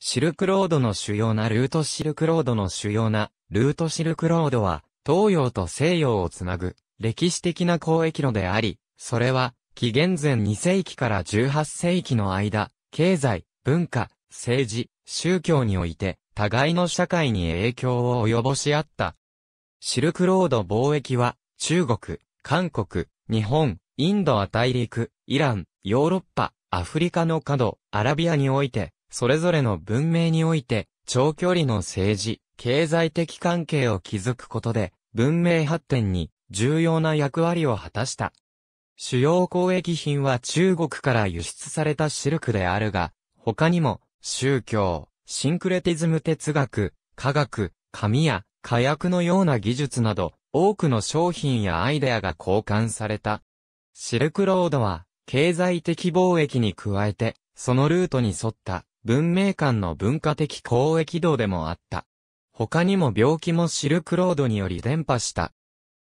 シルクロードの主要なルートシルクロードの主要なルートシルクロードは東洋と西洋をつなぐ歴史的な交易路であり、それは紀元前2世紀から18世紀の間、経済、文化、政治、宗教において互いの社会に影響を及ぼし合った。シルクロード貿易は中国、韓国、日本、インドア大陸、イラン、ヨーロッパ、アフリカの角、アラビアにおいてそれぞれの文明において、長距離の政治、経済的関係を築くことで、文明発展に重要な役割を果たした。主要交易品は中国から輸出されたシルクであるが、他にも、宗教、シンクレティズム哲学、科学、紙や火薬のような技術など、多くの商品やアイデアが交換された。シルクロードは、経済的貿易に加えて、そのルートに沿った文明間の文化的交易道でもあった。他にも病気もシルクロードにより伝播した。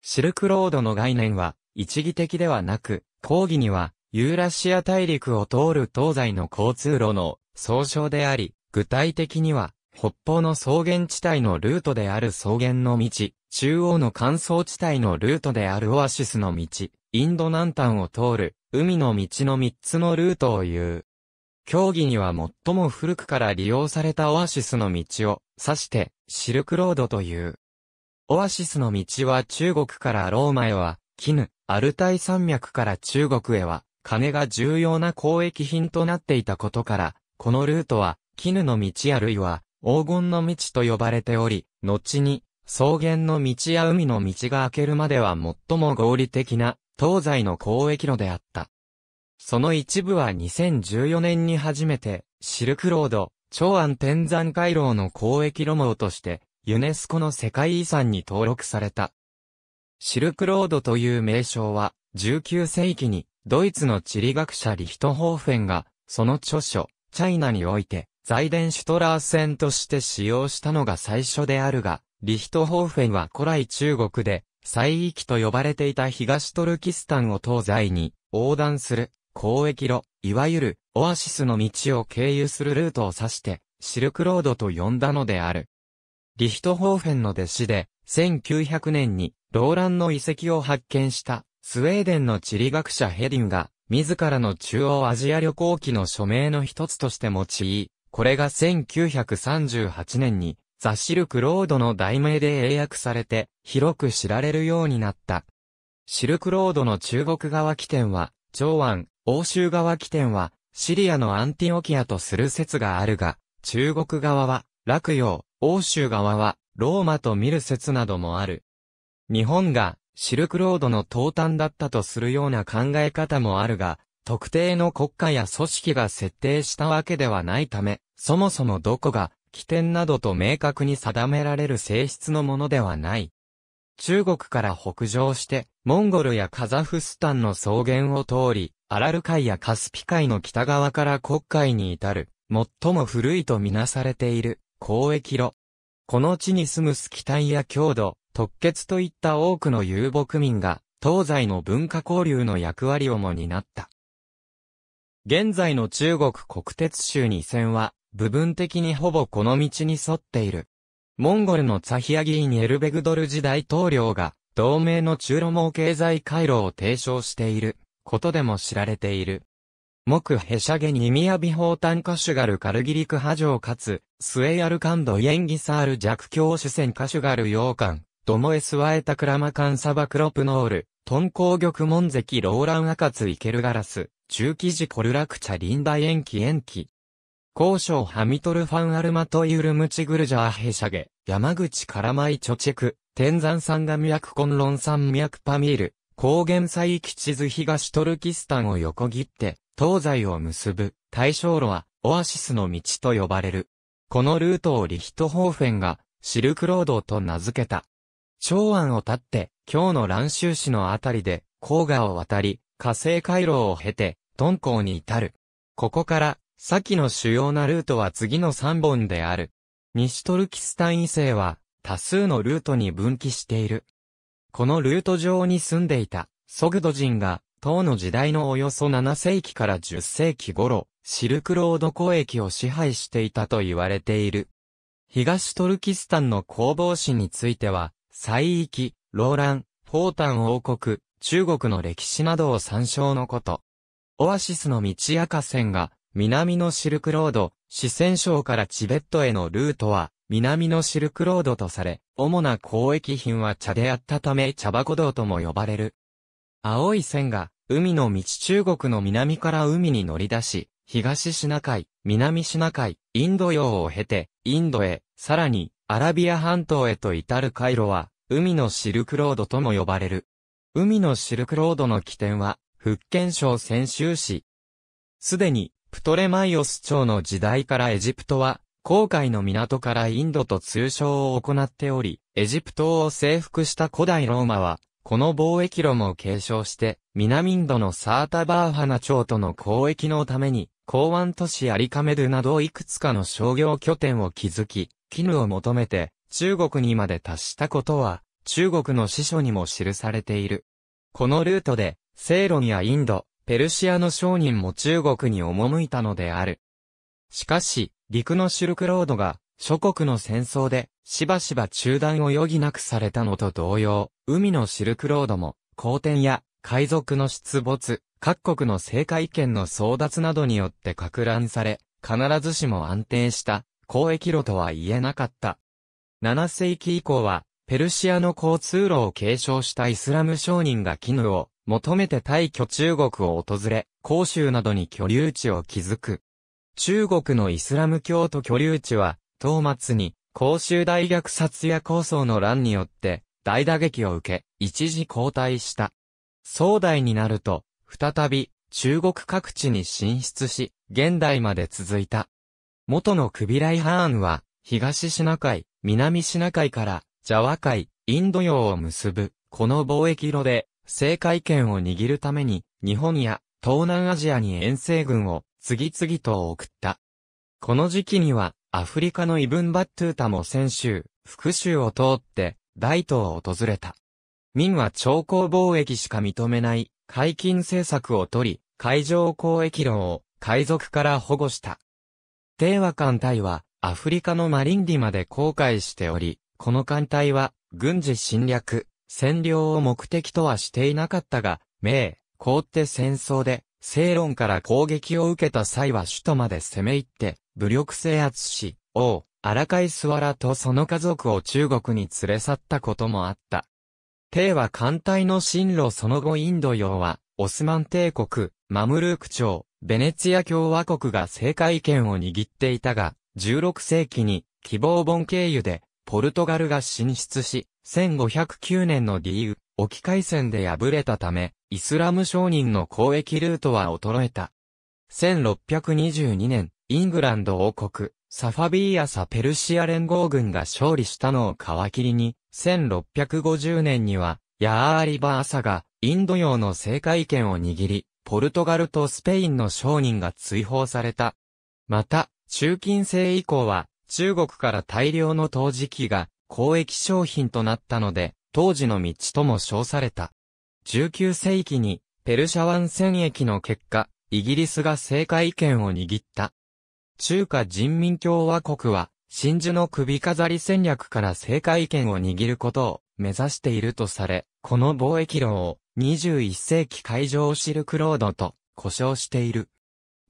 シルクロードの概念は一義的ではなく、講義にはユーラシア大陸を通る東西の交通路の総称であり、具体的には北方の草原地帯のルートである草原の道、中央の乾燥地帯のルートであるオアシスの道、インド南端を通る海の道の3つのルートを言う。競技には最も古くから利用されたオアシスの道を指してシルクロードという。オアシスの道は中国からローマへは、絹、アルタイ山脈から中国へは、金が重要な交易品となっていたことから、このルートは、絹の道あるいは、黄金の道と呼ばれており、後に、草原の道や海の道が開けるまでは最も合理的な、東西の交易路であった。その一部は2014年に初めて、シルクロード、長安天山回廊の交易路網として、ユネスコの世界遺産に登録された。シルクロードという名称は、19世紀に、ドイツの地理学者リヒトホーフェンが、その著書、チャイナにおいて、財伝シュトラー線として使用したのが最初であるが、リヒトホーフェンは古来中国で、西域と呼ばれていた東トルキスタンを東西に横断する交易路、いわゆる、オアシスの道を経由するルートを指して、シルクロードと呼んだのである。リヒトホーフェンの弟子で、1900年に、ローランの遺跡を発見した、スウェーデンの地理学者ヘディンが、自らの中央アジア旅行記の署名の一つとして用い、これが1938年に、ザ・シルクロードの題名で英訳されて、広く知られるようになった。シルクロードの中国側起点は、長安、欧州側起点は、シリアのアンティオキアとする説があるが、中国側は、洛陽、欧州側は、ローマと見る説などもある。日本が、シルクロードの東端だったとするような考え方もあるが、特定の国家や組織が設定したわけではないため、そもそもどこが、起点などと明確に定められる性質のものではない。中国から北上して、モンゴルやカザフスタンの草原を通り、アラル海やカスピ海の北側から国海に至る、最も古いとみなされている、交易路。この地に住むスキタイや郷土、特決といった多くの遊牧民が、東西の文化交流の役割をも担った。現在の中国国鉄州二線は、部分的にほぼこの道に沿っている。モンゴルのザヒアギーニ・エルベグドルジ大統領が、同盟の中路網経済回路を提唱している、ことでも知られている。木ヘシャゲニミアビホータンカシュガルカルギリクハジョウかつ、スエアルカンドイエンギサール弱強主戦カシュガル洋館、ドモエスワエタクラマカンサバクロプノール、トンコウンゼキローランアカツイケルガラス、中記事コルラクチャリンダイエンキエンキ、高渉ハミトルファンアルマトユルムチグルジャーヘシャゲ、山口カラマイチョチェク、天山山ヤクコンロン山クパミール、高原西域地図東トルキスタンを横切って、東西を結ぶ、大正路は、オアシスの道と呼ばれる。このルートをリヒトホーフェンが、シルクロードと名付けた。長安を経って、今日の蘭州市のあたりで、黄河を渡り、火星回廊を経て、敦煌に至る。ここから、先の主要なルートは次の3本である。西トルキスタン以西は、多数のルートに分岐している。このルート上に住んでいた、ソグド人が、唐の時代のおよそ7世紀から10世紀頃、シルクロード交易を支配していたと言われている。東トルキスタンの攻防史については、西域、ローラン、ポータン王国、中国の歴史などを参照のこと。オアシスの道赤線が南のシルクロード、四川省からチベットへのルートは、南のシルクロードとされ、主な交易品は茶であったため茶箱道とも呼ばれる。青い線が、海の道中国の南から海に乗り出し、東シナ海、南シナ海、インド洋を経て、インドへ、さらに、アラビア半島へと至る回路は、海のシルクロードとも呼ばれる。海のシルクロードの起点は、福建省泉州市。すでに、プトレマイオス朝の時代からエジプトは、航海の港からインドと通称を行っており、エジプトを征服した古代ローマは、この貿易路も継承して、南インドのサータバーハナ朝との交易のために、港湾都市アリカメドゥなどいくつかの商業拠点を築き、絹を求めて、中国にまで達したことは、中国の司書にも記されている。このルートで、セイロンやインド、ペルシアの商人も中国に赴いたのである。しかし、陸のシルクロードが、諸国の戦争で、しばしば中断を余儀なくされたのと同様、海のシルクロードも、好転や、海賊の出没、各国の政界権の争奪などによって拡乱され、必ずしも安定した交易路とは言えなかった。7世紀以降は、ペルシアの交通路を継承したイスラム商人が絹を求めて退去中国を訪れ、広州などに居留地を築く。中国のイスラム教徒居留地は、当末に、広州大虐殺や構想の乱によって、大打撃を受け、一時後退した。壮大になると、再び、中国各地に進出し、現代まで続いた。元のクビライ・ハーンは、東シナ海、南シナ海から、ジャワ海、インド洋を結ぶ、この貿易路で、制海権を握るために、日本や東南アジアに遠征軍を次々と送った。この時期には、アフリカのイブンバットゥータも先週、福州を通って、大東を訪れた。民は長江貿易しか認めない、解禁政策を取り、海上交易論を海賊から保護した。帝和艦隊は、アフリカのマリンディまで航海しており、この艦隊は、軍事侵略、占領を目的とはしていなかったが、明、皇帝戦争で、正論から攻撃を受けた際は首都まで攻め入って、武力制圧し、王、荒海スワラとその家族を中国に連れ去ったこともあった。帝は艦隊の進路その後インド洋は、オスマン帝国、マムルーク朝、ベネツィア共和国が政界権を握っていたが、16世紀に希望本経由でポルトガルが進出し、1509年のー u 沖海戦で敗れたため、イスラム商人の交易ルートは衰えた。1622年、イングランド王国、サファビーアサペルシア連合軍が勝利したのを皮切りに、1650年には、ヤーアリバーサが、インド洋の政界権を握り、ポルトガルとスペインの商人が追放された。また、中近世以降は、中国から大量の陶磁器が交易商品となったので、当時の道とも称された。19世紀にペルシャ湾戦役の結果、イギリスが政界権を握った。中華人民共和国は、真珠の首飾り戦略から政界権を握ることを目指しているとされ、この貿易論を21世紀海上シルクロードと呼称している。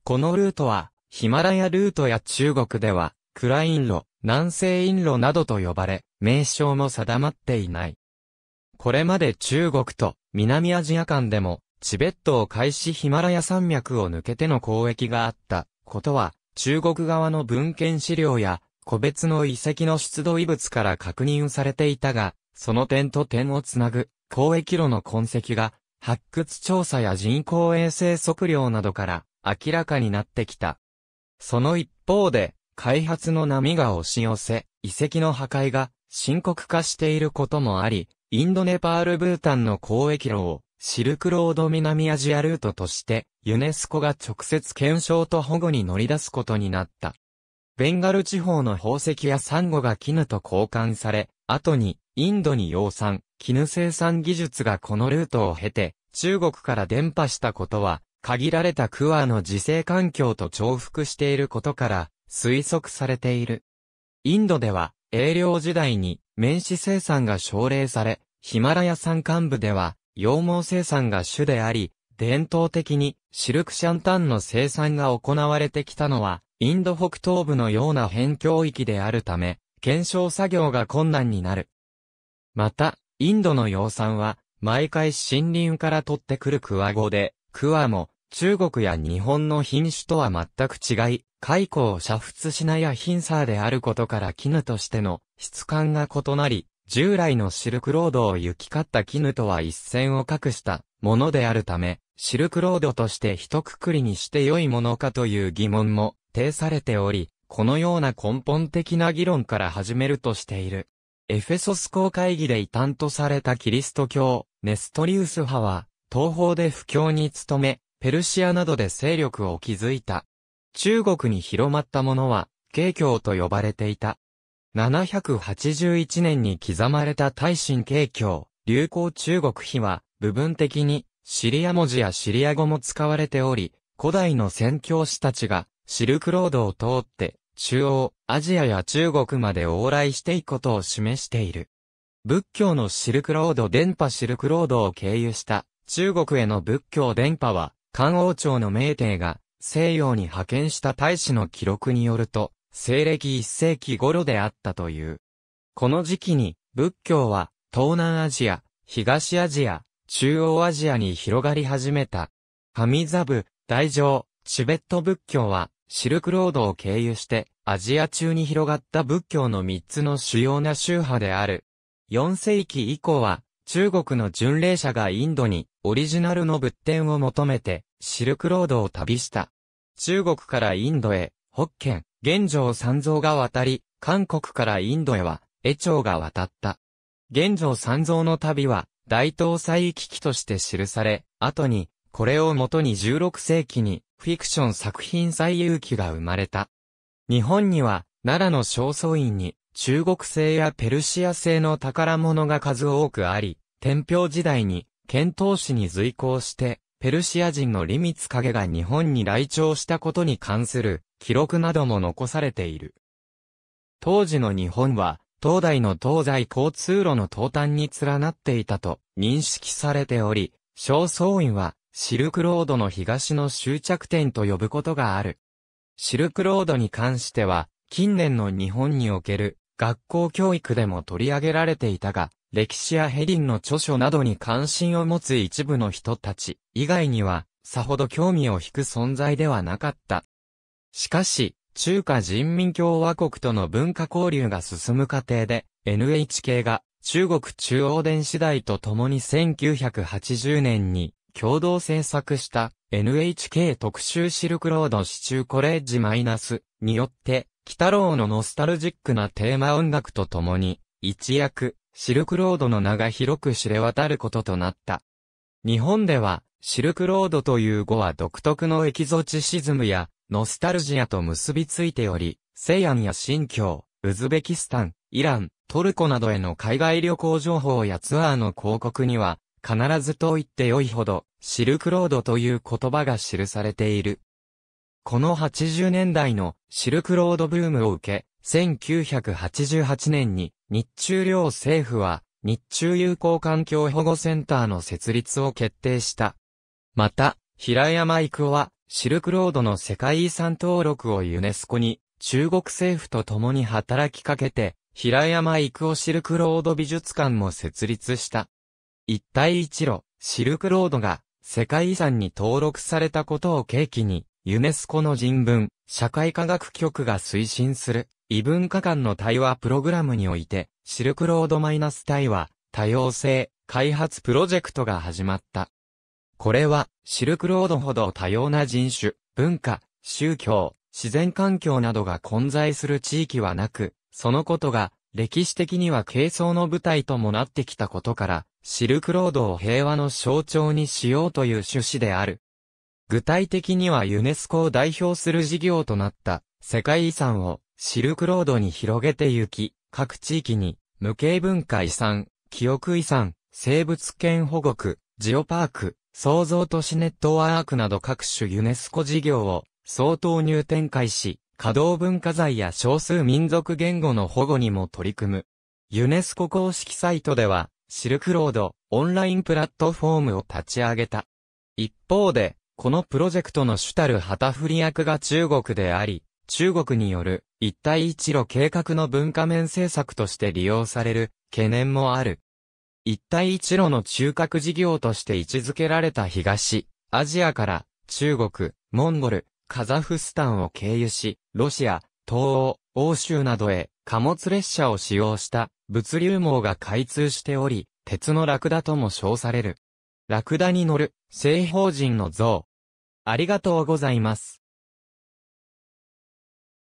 このルートはヒマラヤルートや中国ではクラインロ、南西インロなどと呼ばれ、名称も定まっていない。これまで中国と南アジア間でも、チベットを介しヒマラヤ山脈を抜けての交易があったことは、中国側の文献資料や個別の遺跡の出土遺物から確認されていたが、その点と点をつなぐ交易路の痕跡が発掘調査や人工衛星測量などから明らかになってきた。その一方で、開発の波が押し寄せ、遺跡の破壊が深刻化していることもあり、インドネパールブータンの交易路をシルクロード南アジアルートとしてユネスコが直接検証と保護に乗り出すことになった。ベンガル地方の宝石やサンゴが絹と交換され、後にインドに養蚕、絹生産技術がこのルートを経て中国から伝播したことは限られたクアの自生環境と重複していることから推測されている。インドでは、英領時代に、面子生産が奨励され、ヒマラヤ山間部では、羊毛生産が主であり、伝統的にシルクシャンタンの生産が行われてきたのは、インド北東部のような辺境域であるため、検証作業が困難になる。また、インドの養蚕は、毎回森林から取ってくるクワゴで、クワも、中国や日本の品種とは全く違い、雇を煮沸しなやや貧サーであることから絹としての質感が異なり、従来のシルクロードを行き交った絹とは一線を画したものであるため、シルクロードとして一括りにして良いものかという疑問も呈されており、このような根本的な議論から始めるとしている。エフェソス公会議で異端とされたキリスト教、ネストリウス派は、東方で布教に努め、ペルシアなどで勢力を築いた。中国に広まったものは、慶教と呼ばれていた。781年に刻まれた大神慶教、流行中国碑は、部分的に、シリア文字やシリア語も使われており、古代の宣教師たちが、シルクロードを通って、中央、アジアや中国まで往来していくことを示している。仏教のシルクロード電波シルクロードを経由した中国への仏教電波は、漢王朝の名帝が西洋に派遣した大使の記録によると、西暦1世紀頃であったという。この時期に、仏教は、東南アジア、東アジア、中央アジアに広がり始めた。カミザブ、大乗、チベット仏教は、シルクロードを経由して、アジア中に広がった仏教の3つの主要な宗派である。4世紀以降は、中国の巡礼者がインドに、オリジナルの仏典を求めて、シルクロードを旅した。中国からインドへ、北県、玄城三蔵が渡り、韓国からインドへは、江町が渡った。玄城三蔵の旅は、大東西行きとして記され、後に、これをもとに16世紀に、フィクション作品最有機が生まれた。日本には、奈良の正倉院に、中国製やペルシア製の宝物が数多くあり、天平時代に、遣唐使に随行して、ペルシア人のリミツ影が日本に来庁したことに関する記録なども残されている。当時の日本は、東大の東西交通路の東端に連なっていたと認識されており、正倉院はシルクロードの東の終着点と呼ぶことがある。シルクロードに関しては、近年の日本における学校教育でも取り上げられていたが、歴史やヘリンの著書などに関心を持つ一部の人たち以外には、さほど興味を引く存在ではなかった。しかし、中華人民共和国との文化交流が進む過程で、NHK が中国中央電子台と共に1980年に共同制作した NHK 特集シルクロード市中コレッジマイナスによって、北郎のノスタルジックなテーマ音楽と共に、一躍、シルクロードの名が広く知れ渡ることとなった。日本では、シルクロードという語は独特のエキゾチシズムや、ノスタルジアと結びついており、西安や新疆、ウズベキスタン、イラン、トルコなどへの海外旅行情報やツアーの広告には、必ずと言って良いほど、シルクロードという言葉が記されている。この80年代のシルクロードブームを受け、1988年に日中両政府は日中友好環境保護センターの設立を決定した。また、平山郁夫はシルクロードの世界遺産登録をユネスコに中国政府と共に働きかけて平山郁夫シルクロード美術館も設立した。一帯一路、シルクロードが世界遺産に登録されたことを契機にユネスコの人文、社会科学局が推進する異文化間の対話プログラムにおいて、シルクロードマイナス対話、多様性、開発プロジェクトが始まった。これは、シルクロードほど多様な人種、文化、宗教、自然環境などが混在する地域はなく、そのことが、歴史的には軽装の舞台ともなってきたことから、シルクロードを平和の象徴にしようという趣旨である。具体的にはユネスコを代表する事業となった世界遺産をシルクロードに広げて行き、各地域に、無形文化遺産、記憶遺産、生物圏保護区、ジオパーク、創造都市ネットワークなど各種ユネスコ事業を総投入展開し、稼働文化財や少数民族言語の保護にも取り組む。ユネスコ公式サイトでは、シルクロードオンラインプラットフォームを立ち上げた。一方で、このプロジェクトの主たる旗振り役が中国であり、中国による一帯一路計画の文化面政策として利用される懸念もある。一帯一路の中核事業として位置づけられた東、アジアから中国、モンゴル、カザフスタンを経由し、ロシア、東欧、欧州などへ貨物列車を使用した物流網が開通しており、鉄のラクダとも称される。ラクダに乗る、西方人の像。ありがとうございます。